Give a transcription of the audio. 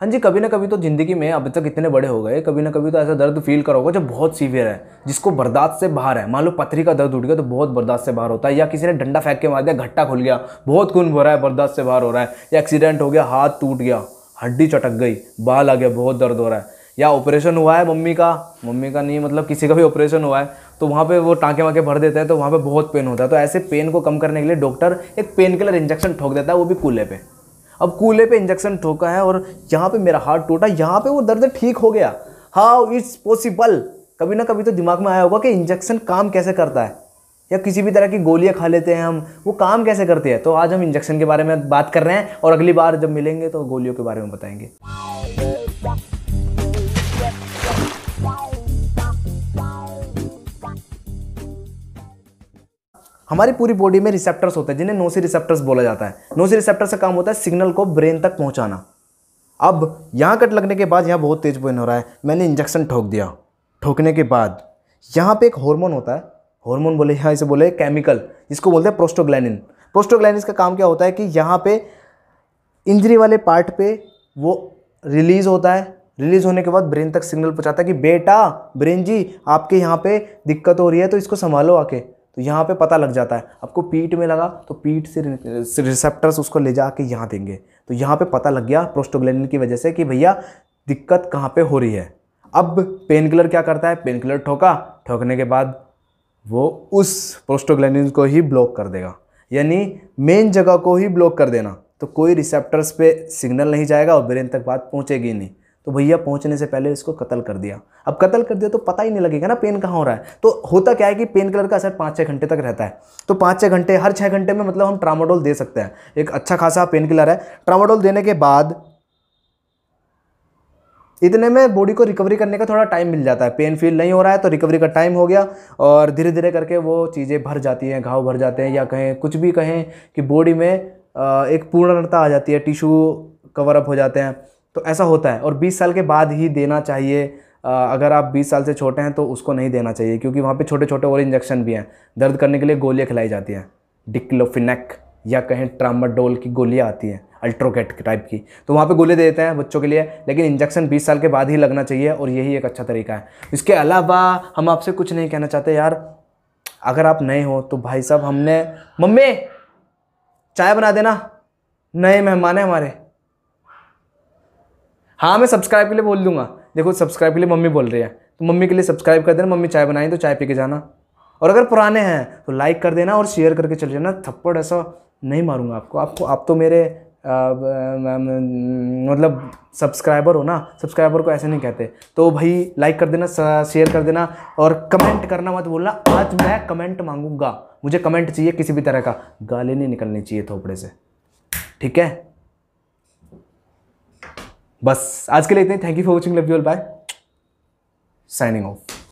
हाँ जी कभी ना कभी तो ज़िंदगी में अब तक इतने बड़े हो गए कभी ना कभी तो ऐसा दर्द फील करोगे जो बहुत सीवियर है जिसको बर्दाश्त से बाहर है मान लो पथरी का दर्द उठ गया तो बहुत बर्दाश्त से बाहर होता है या किसी ने डंडा फेंक के मार दिया घट्टा खुल गया बहुत खून भरा है बर्दाश्त से बाहर हो रहा है या एक्सीडेंट हो गया हाथ टूट गया हड्डी चटक गई बाल आ गया बहुत दर्द हो रहा है या ऑपरेशन हुआ है मम्मी का मम्मी का नहीं मतलब किसी का भी ऑपरेशन हुआ है तो वहाँ पे वो टाँके वाँके भर देते हैं तो वहाँ पे बहुत पेन होता है तो ऐसे पेन को कम करने के लिए डॉक्टर एक पेन किलर इंजेक्शन ठोक देता है वो भी कूल्हे पे अब कूल्हे पे इंजेक्शन ठोका है और यहाँ पे मेरा हार्ट टूटा यहाँ पे वो दर्द ठीक हो गया हाउ इट्स पॉसिबल कभी ना कभी तो दिमाग में आया होगा कि इंजेक्शन काम कैसे करता है या किसी भी तरह की गोलियाँ खा लेते हैं हम वो काम कैसे करते हैं तो आज हम इंजेक्शन के बारे में बात कर रहे हैं और अगली बार जब मिलेंगे तो गोलियों के बारे में बताएंगे हमारी पूरी बॉडी में रिसेप्टर्स होते हैं जिन्हें नोसी रिसेप्टर्स बोला जाता है नोसी रिसेप्टर से काम होता है सिग्नल को ब्रेन तक पहुंचाना अब यहाँ कट लगने के बाद यहाँ बहुत तेज़ पेन हो रहा है मैंने इंजेक्शन ठोक दिया ठोकने के बाद यहाँ पे एक हार्मोन होता है हार्मोन बोले यहाँ इसे बोले केमिकल इसको बोलते हैं प्रोस्टोग्लैनिन प्रोस्टोग्लैनिन का काम क्या होता है कि यहाँ पे इंजरी वाले पार्ट पे वो रिलीज़ होता है रिलीज़ होने के बाद ब्रेन तक सिग्नल पहुँचाता है कि बेटा ब्रेन जी आपके यहाँ पे दिक्कत हो रही है तो इसको संभालो आके तो यहाँ पे पता लग जाता है आपको पीठ में लगा तो पीठ से रिसेप्टर्स उसको ले जा के यहाँ देंगे तो यहाँ पे पता लग गया प्रोस्टोग्लैंडिन की वजह से कि भैया दिक्कत कहाँ पे हो रही है अब पेन किलर क्या करता है पेन किलर ठोका ठोकने के बाद वो उस प्रोस्टोग्लैंडिन को ही ब्लॉक कर देगा यानी मेन जगह को ही ब्लॉक कर देना तो कोई रिसेप्टर्स पे सिग्नल नहीं जाएगा और ब्रेन तक बात पहुँचेगी नहीं तो भैया पहुंचने से पहले इसको कत्ल कर दिया अब कत्ल कर दिया तो पता ही नहीं लगेगा ना पेन कहाँ हो रहा है तो होता क्या है कि पेन किलर का असर पाँच छः घंटे तक रहता है तो पाँच छः घंटे हर छः घंटे में मतलब हम ट्रामाडोल दे सकते हैं एक अच्छा खासा पेन किलर है ट्रामाडोल देने के बाद इतने में बॉडी को रिकवरी करने का थोड़ा टाइम मिल जाता है पेन फील नहीं हो रहा है तो रिकवरी का टाइम हो गया और धीरे धीरे करके वो चीज़ें भर जाती हैं घाव भर जाते हैं या कहें कुछ भी कहें कि बॉडी में एक पूर्णता आ जाती है टिश्यू कवर अप हो जाते हैं तो ऐसा होता है और 20 साल के बाद ही देना चाहिए अगर आप 20 साल से छोटे हैं तो उसको नहीं देना चाहिए क्योंकि वहाँ पे छोटे छोटे और इंजेक्शन भी हैं दर्द करने के लिए गोलियाँ खिलाई जाती हैं डिक्लोफिनेक या कहें ट्रामाडोल की गोलियाँ आती हैं अल्ट्रोकेट टाइप की तो वहाँ पे गोलियाँ दे देते हैं बच्चों के लिए लेकिन इंजेक्शन 20 साल के बाद ही लगना चाहिए और यही एक अच्छा तरीका है इसके अलावा हम आपसे कुछ नहीं कहना चाहते यार अगर आप नए हो तो भाई साहब हमने मम्मी चाय बना देना नए मेहमान हैं हमारे हाँ मैं सब्सक्राइब के लिए बोल दूंगा देखो सब्सक्राइब के लिए मम्मी बोल रही है तो मम्मी के लिए सब्सक्राइब कर देना मम्मी चाय बनाई तो चाय पी के जाना और अगर पुराने हैं तो लाइक कर देना और शेयर करके चले जाना थप्पड़ ऐसा नहीं मारूंगा आपको आपको आप तो मेरे मतलब सब्सक्राइबर हो ना सब्सक्राइबर को ऐसे नहीं कहते तो भाई लाइक कर देना शेयर कर देना और कमेंट करना मत बोलना आज मैं कमेंट मांगूंगा मुझे कमेंट चाहिए किसी भी तरह का गाली नहीं निकलनी चाहिए थोपड़े से ठीक है बस आज के लिए इतने thank you for watching love you all bye signing of